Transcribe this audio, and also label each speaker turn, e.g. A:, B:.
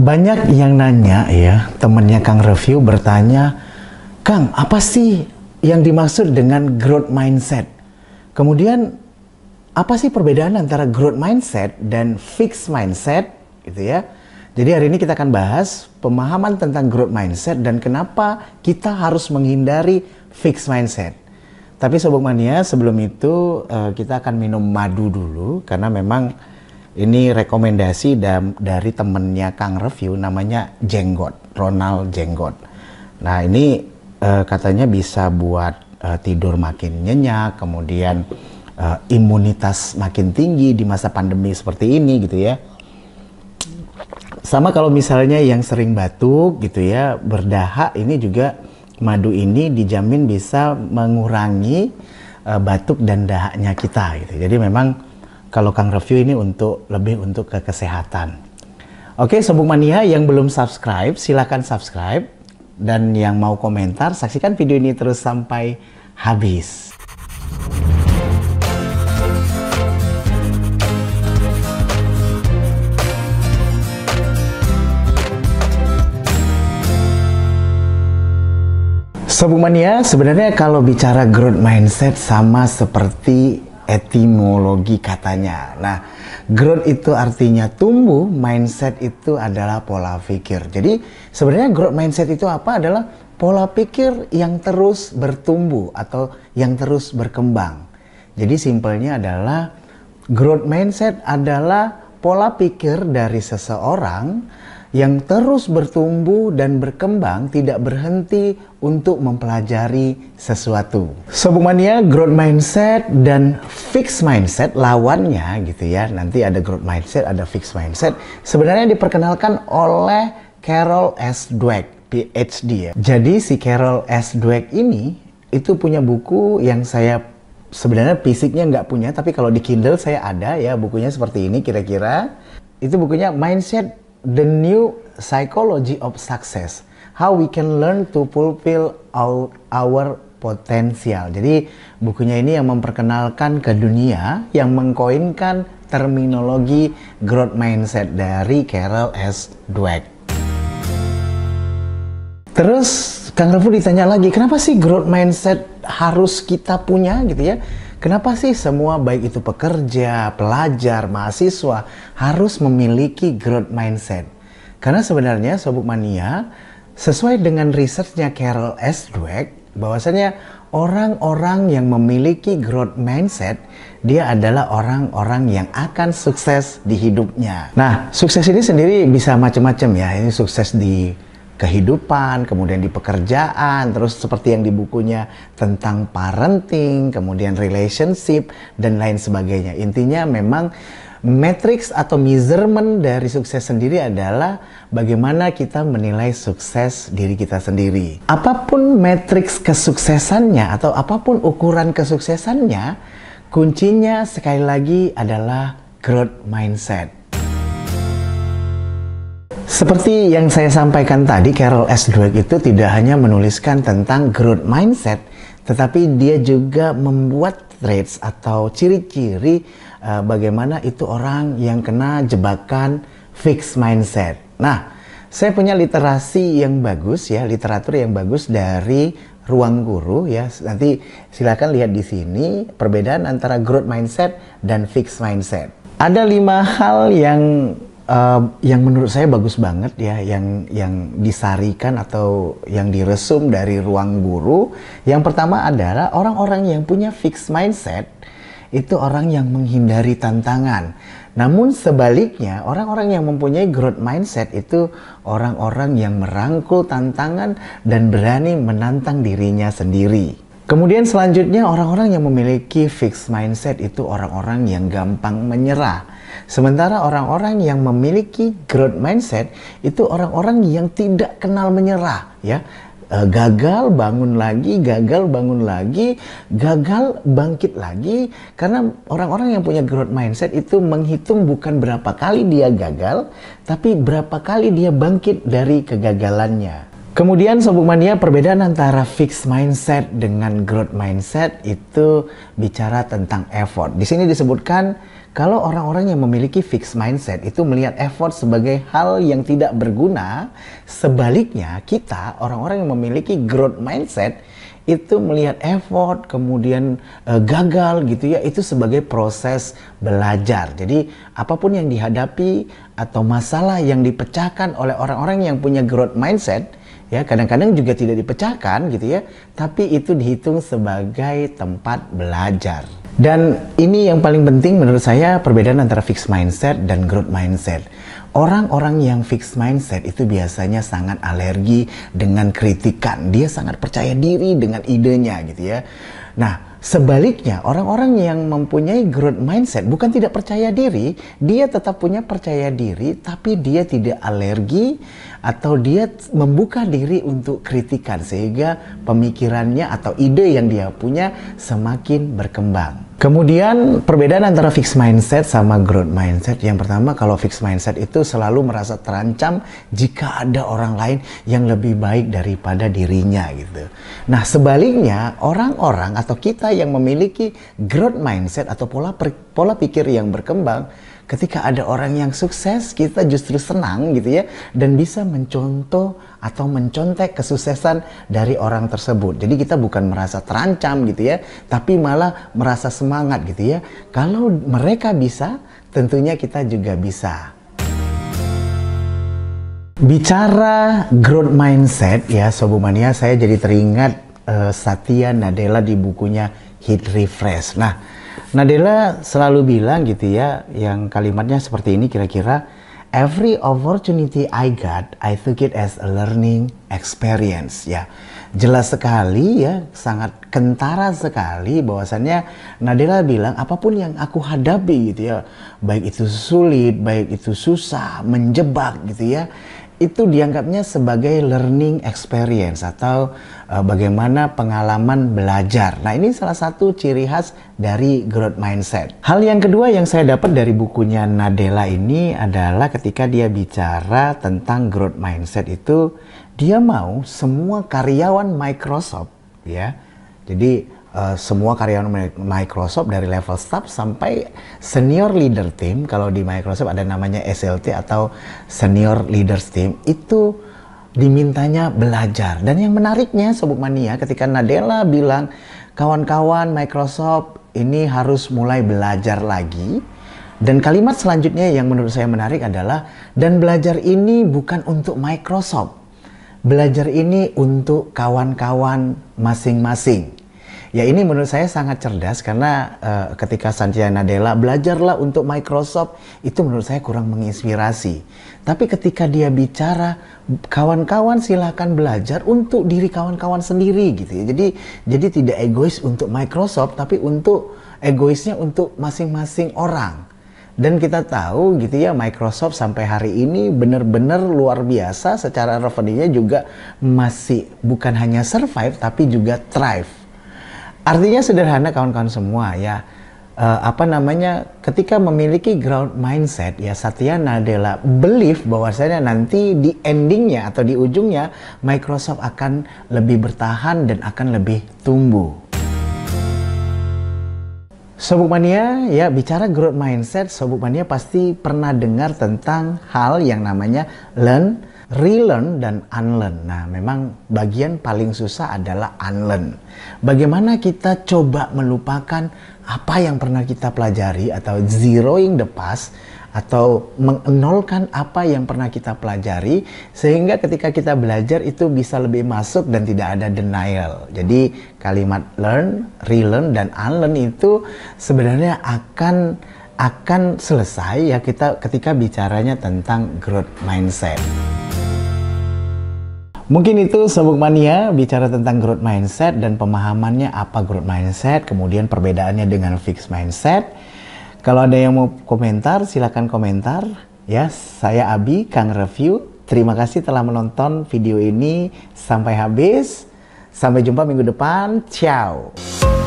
A: Banyak yang nanya ya, temennya Kang Review bertanya, Kang, apa sih yang dimaksud dengan growth mindset? Kemudian, apa sih perbedaan antara growth mindset dan fixed mindset? Gitu ya. Jadi hari ini kita akan bahas pemahaman tentang growth mindset dan kenapa kita harus menghindari fixed mindset. Tapi Sobat Mania, sebelum itu eh, kita akan minum madu dulu karena memang ini rekomendasi dari temennya Kang Review namanya Jenggot, Ronald Jenggot. Nah ini uh, katanya bisa buat uh, tidur makin nyenyak, kemudian uh, imunitas makin tinggi di masa pandemi seperti ini gitu ya. Sama kalau misalnya yang sering batuk gitu ya, berdahak ini juga madu ini dijamin bisa mengurangi uh, batuk dan dahaknya kita gitu. Jadi memang kalau Kang Review ini untuk lebih untuk ke kesehatan. Oke, Sobat Mania yang belum subscribe, silahkan subscribe. Dan yang mau komentar, saksikan video ini terus sampai habis. Sobat Mania, sebenarnya kalau bicara growth mindset sama seperti etimologi katanya. Nah, growth itu artinya tumbuh, mindset itu adalah pola pikir. Jadi sebenarnya growth mindset itu apa adalah pola pikir yang terus bertumbuh atau yang terus berkembang. Jadi simpelnya adalah growth mindset adalah pola pikir dari seseorang yang terus bertumbuh dan berkembang tidak berhenti untuk mempelajari sesuatu. Sobat ya growth mindset dan fixed mindset lawannya gitu ya. Nanti ada growth mindset, ada fixed mindset. Sebenarnya diperkenalkan oleh Carol S. Dweck, PhD ya. Jadi si Carol S. Dweck ini itu punya buku yang saya sebenarnya fisiknya nggak punya, tapi kalau di Kindle saya ada ya bukunya seperti ini kira-kira. Itu bukunya Mindset the new psychology of success, how we can learn to fulfill our, our potential. Jadi bukunya ini yang memperkenalkan ke dunia, yang mengkoinkan terminologi growth mindset dari Carol S. Dweck. Terus Kang Revo ditanya lagi, kenapa sih growth mindset harus kita punya gitu ya? Kenapa sih semua baik itu pekerja, pelajar, mahasiswa harus memiliki growth mindset? Karena sebenarnya Sobuk Mania, sesuai dengan risetnya Carol S. Dweck, bahwasanya orang-orang yang memiliki growth mindset, dia adalah orang-orang yang akan sukses di hidupnya. Nah, sukses ini sendiri bisa macam-macam ya. Ini sukses di kehidupan, kemudian di pekerjaan, terus seperti yang di bukunya tentang parenting, kemudian relationship dan lain sebagainya. Intinya memang matrix atau measurement dari sukses sendiri adalah bagaimana kita menilai sukses diri kita sendiri. Apapun matrix kesuksesannya atau apapun ukuran kesuksesannya, kuncinya sekali lagi adalah growth mindset seperti yang saya sampaikan tadi, Carol S. Dweck itu tidak hanya menuliskan tentang growth mindset, tetapi dia juga membuat traits atau ciri-ciri uh, bagaimana itu orang yang kena jebakan fixed mindset. Nah, saya punya literasi yang bagus ya, literatur yang bagus dari ruang guru ya. Nanti silakan lihat di sini perbedaan antara growth mindset dan fixed mindset. Ada lima hal yang yang menurut saya bagus banget ya, yang yang disarikan atau yang diresum dari ruang guru, yang pertama adalah orang-orang yang punya fixed mindset itu orang yang menghindari tantangan. Namun sebaliknya, orang-orang yang mempunyai growth mindset itu orang-orang yang merangkul tantangan dan berani menantang dirinya sendiri. Kemudian selanjutnya orang-orang yang memiliki fixed mindset itu orang-orang yang gampang menyerah. Sementara orang-orang yang memiliki growth mindset itu orang-orang yang tidak kenal menyerah ya. E, gagal bangun lagi, gagal bangun lagi, gagal bangkit lagi karena orang-orang yang punya growth mindset itu menghitung bukan berapa kali dia gagal, tapi berapa kali dia bangkit dari kegagalannya. Kemudian Sobuk Mania, perbedaan antara fixed mindset dengan growth mindset itu bicara tentang effort. Di sini disebutkan kalau orang-orang yang memiliki fixed mindset itu melihat effort sebagai hal yang tidak berguna, sebaliknya kita orang-orang yang memiliki growth mindset itu melihat effort kemudian e, gagal gitu ya itu sebagai proses belajar. Jadi apapun yang dihadapi atau masalah yang dipecahkan oleh orang-orang yang punya growth mindset ya kadang-kadang juga tidak dipecahkan gitu ya tapi itu dihitung sebagai tempat belajar dan ini yang paling penting menurut saya perbedaan antara fixed mindset dan growth mindset Orang-orang yang fixed mindset itu biasanya sangat alergi dengan kritikan. Dia sangat percaya diri dengan idenya gitu ya. Nah, sebaliknya orang-orang yang mempunyai growth mindset bukan tidak percaya diri, dia tetap punya percaya diri tapi dia tidak alergi atau dia membuka diri untuk kritikan sehingga pemikirannya atau ide yang dia punya semakin berkembang. Kemudian perbedaan antara fixed mindset sama growth mindset. Yang pertama kalau fixed mindset itu selalu merasa terancam jika ada orang lain yang lebih baik daripada dirinya gitu. Nah sebaliknya orang-orang atau kita yang memiliki growth mindset atau pola pola pikir yang berkembang ketika ada orang yang sukses kita justru senang gitu ya dan bisa mencontoh atau mencontek kesuksesan dari orang tersebut. Jadi kita bukan merasa terancam gitu ya, tapi malah merasa semangat gitu ya. Kalau mereka bisa, tentunya kita juga bisa. Bicara growth mindset ya Sobumania, saya jadi teringat uh, Satya Nadella di bukunya Hit Refresh. Nah, Nadella selalu bilang gitu ya, yang kalimatnya seperti ini kira-kira, every opportunity I got, I took it as a learning experience ya. Jelas sekali ya, sangat kentara sekali bahwasannya Nadella bilang apapun yang aku hadapi gitu ya, baik itu sulit, baik itu susah, menjebak gitu ya itu dianggapnya sebagai learning experience atau uh, bagaimana pengalaman belajar. Nah, ini salah satu ciri khas dari growth mindset. Hal yang kedua yang saya dapat dari bukunya Nadella ini adalah ketika dia bicara tentang growth mindset itu dia mau semua karyawan Microsoft ya. Jadi Eh, semua karyawan Microsoft dari level staff sampai senior leader team kalau di Microsoft ada namanya SLT atau senior leaders team itu dimintanya belajar dan yang menariknya sobat mania ketika Nadella bilang kawan-kawan Microsoft ini harus mulai belajar lagi dan kalimat selanjutnya yang menurut saya menarik adalah dan belajar ini bukan untuk Microsoft belajar ini untuk kawan-kawan masing-masing Ya ini menurut saya sangat cerdas karena uh, ketika Satya Nadella belajarlah untuk Microsoft itu menurut saya kurang menginspirasi. Tapi ketika dia bicara kawan-kawan silahkan belajar untuk diri kawan-kawan sendiri gitu ya. Jadi jadi tidak egois untuk Microsoft tapi untuk egoisnya untuk masing-masing orang. Dan kita tahu gitu ya Microsoft sampai hari ini benar-benar luar biasa secara revenue-nya juga masih bukan hanya survive tapi juga thrive Artinya sederhana kawan-kawan semua ya. Uh, apa namanya ketika memiliki ground mindset ya Satya Nadella believe bahwasanya nanti di endingnya atau di ujungnya Microsoft akan lebih bertahan dan akan lebih tumbuh. Sobuk Mania, ya bicara growth mindset, Sobuk Mania pasti pernah dengar tentang hal yang namanya learn, relearn dan unlearn. Nah, memang bagian paling susah adalah unlearn. Bagaimana kita coba melupakan apa yang pernah kita pelajari atau zeroing the past atau mengenolkan apa yang pernah kita pelajari sehingga ketika kita belajar itu bisa lebih masuk dan tidak ada denial. Jadi kalimat learn, relearn dan unlearn itu sebenarnya akan akan selesai ya kita ketika bicaranya tentang growth mindset. Mungkin itu Sobuk Mania bicara tentang growth mindset dan pemahamannya apa growth mindset, kemudian perbedaannya dengan fixed mindset. Kalau ada yang mau komentar, silahkan komentar. Ya, saya Abi, Kang Review. Terima kasih telah menonton video ini sampai habis. Sampai jumpa minggu depan. Ciao.